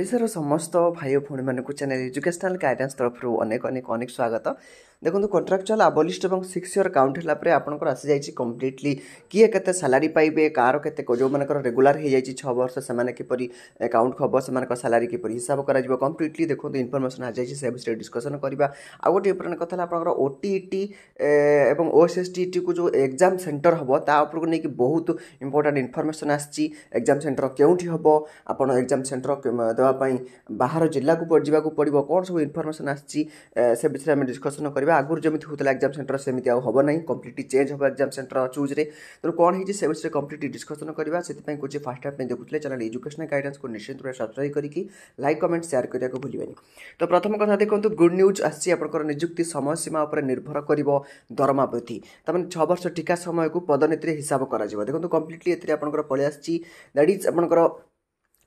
ଓଡ଼ିଶାର ସମସ୍ତ ଭାଇ ଭଉଣୀମାନଙ୍କୁ ଚ୍ୟାନେଲ୍ ଏଜୁକେସନାଲ୍ ଗାଇଡ଼ାନ୍ସ ତରଫରୁ ଅନେକ ଅନେକ ଅନେକ ସ୍ୱାଗତ ଦେଖନ୍ତୁ କଣ୍ଟ୍ରାକ୍ଚୁଆଲ୍ ଆବଲିଷ୍ଟ ଏବଂ ସିକ୍ସ ଇୟର୍ କାଉଣ୍ଟ ହେଲା ପରେ ଆପଣଙ୍କର ଆସିଯାଇଛି କମ୍ପ୍ଲିଟଲି କିଏ କେତେ ସାଲାରୀ ପାଇବେ କାହାର କେତେ ଯେଉଁମାନଙ୍କର ରେଗୁଲାର ହୋଇଯାଇଛି ଛଅ ବର୍ଷ ସେମାନେ କିପରି ଆକାଉଣ୍ଟ ହେବ ସେମାନଙ୍କ ସାଲାରୀ କିପରି ହିସାବ କରାଯିବ କମ୍ପ୍ଲିଟଲି ଦେଖନ୍ତୁ ଇନଫର୍ମେସନ୍ ଆସିଯାଇଛି ସେ ବିଷୟରେ ଡିସ୍କସନ୍ କରିବା ଆଉ ଗୋଟେ ଇମ୍ପୋର୍ଟାଣ୍ଟ କଥା ହେଲା ଆପଣଙ୍କର ଓ ଟି ଟି ଏବଂ ଓ ଯେଉଁ ଏକ୍ଜାମ୍ ସେଣ୍ଟର ହେବ ତା ଉପରକୁ ନେଇକି ବହୁତ ଇମ୍ପୋର୍ଟାଣ୍ଟ ଇନଫର୍ମେସନ୍ ଆସିଛି ଏକ୍ଜାମ୍ ସେଣ୍ଟର କେଉଁଠି ହେବ ଆପଣ ଏକ୍ଜାମ୍ ସେଣ୍ଟର ଦେବା ପାଇଁ ବାହାର ଜିଲ୍ଲାକୁ ଯିବାକୁ ପଡ଼ିବ କ'ଣ ସବୁ ଇନଫର୍ମେସନ୍ ଆସିଛି ସେ ବିଷୟରେ ଆମେ ଡିସ୍କସନ୍ କରିବା ଆଗରୁ ଯେମିତି ହେଉଥିଲା ଏକ୍ଜାମ୍ ସେଣ୍ଟର ସେମିତି ଆଉ ହେବ ନାହିଁ କମ୍ପ୍ଲିଟଲି ଚେଞ୍ଜ ହେବ ଏକ୍ଜାମ୍ ସେଣ୍ଟର ଚୁଜ୍ରେ ତେଣୁ କ'ଣ ହେଇଛି ସେ ବିଷୟରେ କମ୍ପ୍ଲିଟଲି ଡିସ୍କସନ୍ କରିବା ସେଥିପାଇଁ କହୁଛି ଫାଷ୍ଟ ଟାଇମ୍ ପାଇଁ ଦେଖୁଥିଲେ ଚ୍ୟାନେଲ୍ ଏଜୁକେସନାଲ୍ ଗାଇଡାନ୍ସକୁ ନିଶ୍ଚିତ ଭାବେ ସବସ୍କ୍ରାଇବ୍ କରିକି ଲାଇକ୍ କମେଣ୍ଟ ସେୟାର କରିବାକୁ ଭୁଲିବେନି ତ ପ୍ରଥମ କଥା ଦେଖନ୍ତୁ ଗୁଡ୍ ନ୍ୟୁଜ୍ ଆସିଛି ଆପଣଙ୍କର ନିଯୁକ୍ତି ସମୟ ସୀମା ଉପରେ ନିର୍ଭର କରିବ ଦରମା ବୃଦ୍ଧି ତା'ମାନେ ଛଅ ବର୍ଷ ଟିକା ସମୟକୁ ପଦୋନ୍ନତିରେ ହିସାବ କରାଯିବ ଦେଖନ୍ତୁ କମ୍ପ୍ଲିଟଲି ଏଥିରେ ଆପଣଙ୍କର ପଳେଇ ଆସିଛି ଦ୍ୟାଟ୍ ଇଜ୍ ଆପଣଙ୍କର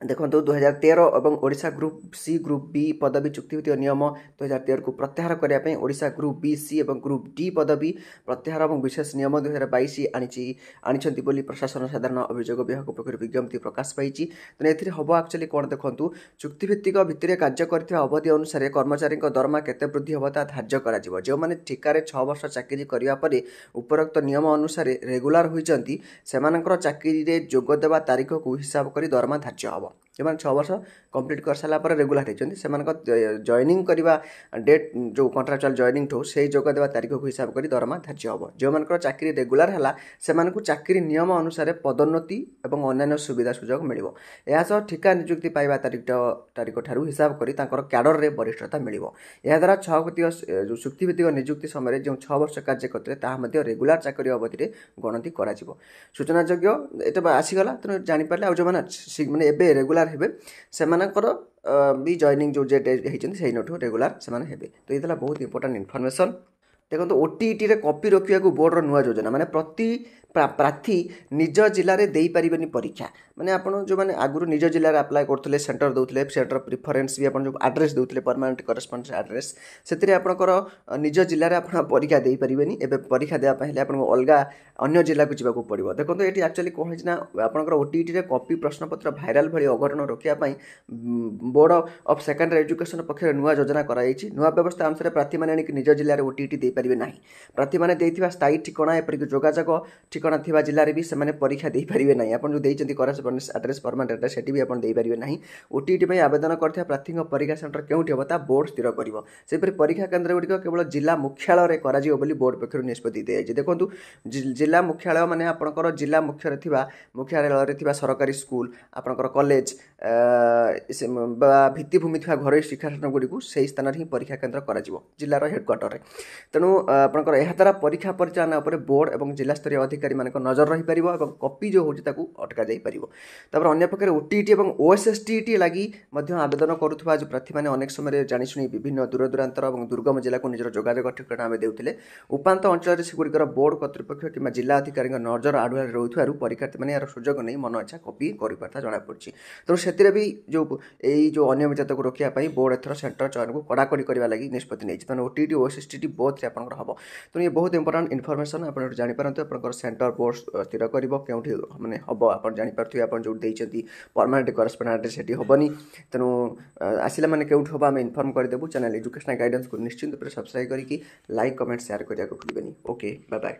ଦେଖନ୍ତୁ ଦୁଇହଜାର ତେର ଏବଂ Odisha group C group B ପଦବୀ ଚୁକ୍ତିଭିତ୍ତିକ ନିୟମ ଦୁଇହଜାର ତେରକୁ ପ୍ରତ୍ୟାହାର କରିବା ପାଇଁ ଓଡ଼ିଶା ଗ୍ରୁପ୍ ବି ସି ଏବଂ ଗ୍ରୁପ୍ ଡି ପଦବୀ ପ୍ରତ୍ୟାହାର ଏବଂ ବିଶେଷ ନିୟମ ଦୁଇହଜାର ବାଇଶ ଆଣିଛି ଆଣିଛନ୍ତି ବୋଲି ପ୍ରଶାସନ ସାଧାରଣ ଅଭିଯୋଗ ବିଭାଗ ପକ୍ଷରୁ ବିଜ୍ଞପ୍ତି ପ୍ରକାଶ ପାଇଛି ତେଣୁ ଏଥିରେ ହେବ ଆକ୍ଚୁଆଲି କ'ଣ ଦେଖନ୍ତୁ ଚୁକ୍ତିଭିତ୍ତିକ ଭିତରେ କାର୍ଯ୍ୟ କରିଥିବା ଅବଧି ଅନୁସାରେ କର୍ମଚାରୀଙ୍କ ଦରମା କେତେ ବୃଦ୍ଧି ହେବ ତାହା ଧାର୍ଯ୍ୟ କରାଯିବ ଯେଉଁମାନେ ଠିକାରେ ଛଅ ବର୍ଷ ଚାକିରି କରିବା ପରେ ଉପରୋକ୍ତ ନିୟମ ଅନୁସାରେ ରେଗୁଲାର ହୋଇଛନ୍ତି ସେମାନଙ୍କର ଚାକିରିରେ ଯୋଗ ଦେବା ତାରିଖକୁ ହିସାବ କରି ଦରମା ଧାର୍ଯ୍ୟ ହେବ 원 ଯେଉଁମାନେ ଛଅ ବର୍ଷ କମ୍ପ୍ଲିଟ୍ କରିସାରିଲା ପରେ ରେଗୁଲାର ହୋଇଛନ୍ତି ସେମାନଙ୍କ ଜଏନିଂ କରିବା ଡେଟ୍ ଯେଉଁ କଣ୍ଟ୍ରାକ୍ଚୁଆଲ୍ ଜଏନିଂ ଠୁ ସେଇ ଯୋଗ ଦେବା ତାରିଖକୁ ହିସାବ କରି ଦରମା ଧାର୍ଯ୍ୟ ହେବ ଯେଉଁମାନଙ୍କର ଚାକିରି ରେଗୁଲାର ହେଲା ସେମାନଙ୍କୁ ଚାକିରି ନିୟମ ଅନୁସାରେ ପଦୋନ୍ନତି ଏବଂ ଅନ୍ୟାନ୍ୟ ସୁବିଧା ସୁଯୋଗ ମିଳିବ ଏହାସହ ଠିକା ନିଯୁକ୍ତି ପାଇବା ତାରିଖ ତାରିଖଠାରୁ ହିସାବ କରି ତାଙ୍କର କ୍ୟାଡରରେ ବରିଷ୍ଠତା ମିଳିବ ଏହାଦ୍ୱାରା ଛଅ ଭିତ୍ତିକ ଯେଉଁ ଚୁକ୍ତିଭିତ୍ତିକ ନିଯୁକ୍ତି ସମୟରେ ଯେଉଁ ଛଅ ବର୍ଷ କାର୍ଯ୍ୟ କରିଥିଲେ ତାହା ମଧ୍ୟ ରେଗୁଲାର ଚାକିରି ଅବଧିରେ ଗଣତି କରାଯିବ ସୂଚନାଯୋଗ୍ୟ ଏତେ ଆସିଗଲା ତେଣୁ ଜାଣିପାରିଲେ ଆଉ ଯେଉଁମାନେ ମାନେ ଏବେ ରେଗୁଲାର ରେଗୁଲାର ହେବେ ସେମାନଙ୍କର ବି ଜଏନିଂ ଯେଉଁ ଯେ ଡେଟ୍ ହେଇଛନ୍ତି ସେଇନଠୁ ନଠୁ ରେଗୁଲାର ସେମାନେ ହେବେ ତ ଏଇ ଥିଲା ବହୁତ ଇମ୍ପୋର୍ଟାଣ୍ଟ ଇନଫର୍ମେସନ୍ ଦେଖନ୍ତୁ ଓଟିଇଟିରେ କପି ରଖିବାକୁ ବୋର୍ଡ଼ର ନୂଆ ଯୋଜନା ମାନେ ପ୍ରତି ପ୍ରାର୍ଥୀ ନିଜ ଜିଲ୍ଲାରେ ଦେଇପାରିବେନି ପରୀକ୍ଷା ମାନେ ଆପଣ ଯେଉଁମାନେ ଆଗରୁ ନିଜ ଜିଲ୍ଲାରେ ଆପ୍ଲାଏ କରୁଥିଲେ ସେଣ୍ଟର ଦେଉଥିଲେ ସେଣ୍ଟର ପ୍ରିଫରେନ୍ସ ବି ଆପଣ ଯେଉଁ ଆଡ୍ରେସ୍ ଦେଉଥିଲେ ପରମାନେଣ୍ଟ କରେସ୍ପଣ୍ଡେନ୍ସ ଆଡ୍ରେସ୍ ସେଥିରେ ଆପଣଙ୍କର ନିଜ ଜିଲ୍ଲାରେ ଆପଣ ପରୀକ୍ଷା ଦେଇପାରିବେନି ଏବେ ପରୀକ୍ଷା ଦେବା ପାଇଁ ହେଲେ ଆପଣଙ୍କୁ ଅଲଗା ଅନ୍ୟ ଜିଲ୍ଲାକୁ ଯିବାକୁ ପଡ଼ିବ ଦେଖନ୍ତୁ ଏଠି ଆକ୍ଚୁଆଲି କ'ଣ ହେଇଛି ନା ଆପଣଙ୍କର ଓଟିଇଟିରେ କପି ପ୍ରଶ୍ନପତ୍ର ଭାଇରାଲ୍ ଭଳି ଅଘଟଣ ରୋକିବା ପାଇଁ ବୋର୍ଡ଼ ଅଫ୍ ସେକେଣ୍ଡାରୀ ଏଜୁକେସନ୍ ପକ୍ଷରୁ ନୂଆ ଯୋଜନା କରାଯାଇଛି ନୂଆ ବ୍ୟବସ୍ଥା ଅନୁସାରେ ପ୍ରାର୍ଥୀମାନେ ଆଣିକି ନିଜ ଜିଲ୍ଲାରେ ଓଟିଇଟି ଦେଇପାରିବେ ନାହିଁ ପ୍ରାର୍ଥୀମାନେ ଦେଇଥିବା ସ୍ଥାୟୀ ଠିକଣା ଏପରିକି ଯୋଗାଯୋଗ ଠିକଣା ଠିକଣା ଥିବା ଜିଲ୍ଲାରେ ବି ସେମାନେ ପରୀକ୍ଷା ଦେଇପାରିବେ ନାହିଁ ଆପଣ ଯେଉଁ ଦେଇଛନ୍ତି କରେସ୍ପଣ୍ଡେନ୍ସ ଆଡ୍ରେସ୍ ପରମାନେଣ୍ଟ ଆଡ୍ରେସ୍ ସେଠି ବି ଆପଣ ଦେଇପାରିବେ ନାହିଁ ଓଟିଇଟି ପାଇଁ ଆବେଦନ କରିଥିବା ପ୍ରାର୍ଥୀଙ୍କ ପରୀକ୍ଷା ସେଣ୍ଟର କେଉଁଠି ହେବ ତା ବୋର୍ଡ଼ ସ୍ଥିର କରିବ ସେହିପରି ପରୀକ୍ଷା କେନ୍ଦ୍ରଗୁଡ଼ିକ କେବଳ ଜିଲ୍ଲା ମୁଖ୍ୟାଳୟରେ କରାଯିବ ବୋଲି ବୋର୍ଡ଼ ପକ୍ଷରୁ ନିଷ୍ପତ୍ତି ଦିଆଯାଇଛି ଦେଖନ୍ତୁ ଜିଲ୍ଲା ମୁଖ୍ୟାଳୟ ମାନେ ଆପଣଙ୍କର ଜିଲ୍ଲା ମୁଖ୍ୟରେ ଥିବା ମୁଖ୍ୟାଳୟରେ ଥିବା ସରକାରୀ ସ୍କୁଲ ଆପଣଙ୍କର କଲେଜ ବା ଭିତ୍ତିଭୂମି ଥିବା ଘରୋଇ ଶିକ୍ଷାନୁଷ୍ଠାନଗୁଡ଼ିକୁ ସେହି ସ୍ଥାନରେ ହିଁ ପରୀକ୍ଷା କେନ୍ଦ୍ର କରାଯିବ ଜିଲ୍ଲାର ହେଡ଼କ୍ୱାର୍ଟରରେ ତେଣୁ ଆପଣଙ୍କର ଏହାଦ୍ୱାରା ପରୀକ୍ଷା ପରିଚାଳନା ଉପରେ ବୋର୍ଡ଼ ଏବଂ ଜିଲ୍ଲାସ୍ତରୀୟ ଅଧିକାରୀ ହିତାଧିକାରୀମାନଙ୍କ ନଜର ରହିପାରିବ ଏବଂ କପି ଯେଉଁ ହେଉଛି ତାକୁ ଅଟକାଯାଇପାରିବ ତାପରେ ଅନ୍ୟପକ୍ଷରେ ଓଟିଇଟି ଏବଂ ଓଏସ୍ଏସ୍ଟିଇଟି ଲାଗି ମଧ୍ୟ ଆବେଦନ କରୁଥିବା ଯେଉଁ ପ୍ରାର୍ଥୀମାନେ ଅନେକ ସମୟରେ ଜାଣିଶୁଣି ବିଭିନ୍ନ ଦୂରଦୂରାନ୍ତର ଏବଂ ଦୁର୍ଗମ ଜିଲ୍ଲାକୁ ନିଜର ଯୋଗାଯୋଗ ଠିକଣା ଆମେ ଦେଉଥିଲେ ଉପାନ୍ତ ଅଞ୍ଚଳରେ ସେଗୁଡ଼ିକର ବୋର୍ଡ଼ କର୍ତ୍ତୃପକ୍ଷ କିମ୍ବା ଜିଲ୍ଲା ଅଧିକାରୀଙ୍କ ନଜର ଆଡ଼ୁଆରେ ରହୁଥିବାରୁ ପରୀକ୍ଷାର୍ଥୀମାନେ ଏହାର ସୁଯୋଗ ନେଇ ମନ ଇଚ୍ଛା କପି କରିପାରୁଥିବା ଜଣାପଡ଼ୁଛି ତେଣୁ ସେଥିରେ ବି ଯେଉଁ ଏଇ ଯେଉଁ ଅନିୟମିତତାକୁ ରୋକିବା ପାଇଁ ବୋର୍ଡ଼ ଏଥର ସେଣ୍ଟର ଚୟନକୁ କଡ଼ାକଡ଼ି କରିବା ଲାଗି ନିଷ୍ପତ୍ତି ନେଇଛି ତେଣୁ ଓଟିଇଟି ଓଏସ୍ଏସ୍ଟିଇଟି ବୋଥ୍ରେ ଆପଣଙ୍କର ହେବ ତେଣୁ ଏ ବହୁତ ଇମ୍ପୋର୍ଟାଣ୍ଟ ଇନଫର୍ମେସନ୍ ଆପଣ ଜାଣିପାରନ୍ତୁ ଆପଣଙ୍କର ସେଣ୍ଟର ସେଣ୍ଟର ପୋଷ୍ଟ ସ୍ଥିର କରିବ କେଉଁଠି ମାନେ ହେବ ଆପଣ ଜାଣିପାରୁଥିବେ ଆପଣ ଯେଉଁଠି ଦେଇଛନ୍ତି ପରମାନେଣ୍ଟ କରସ୍ପଣ୍ଡାଣ୍ଟରେ ସେଠି ହେବନି ତେଣୁ ଆସିଲା ମାନେ କେଉଁଠି ହେବ ଆମେ ଇନଫର୍ମ କରିଦେବୁ ଚ୍ୟାନେଲ୍ ଏଜୁକେସନାଲ୍ ଗାଇଡ଼ାନ୍ସକୁ ନିଶ୍ଚିନ୍ତ ରୂପରେ ସବସ୍କ୍ରାଇବ୍ କରିକି ଲାଇକ୍ କମେଣ୍ଟ ସେୟାର କରିବାକୁ ଭୁଲିବେନି ଓକେ ବାଏ ବାଏ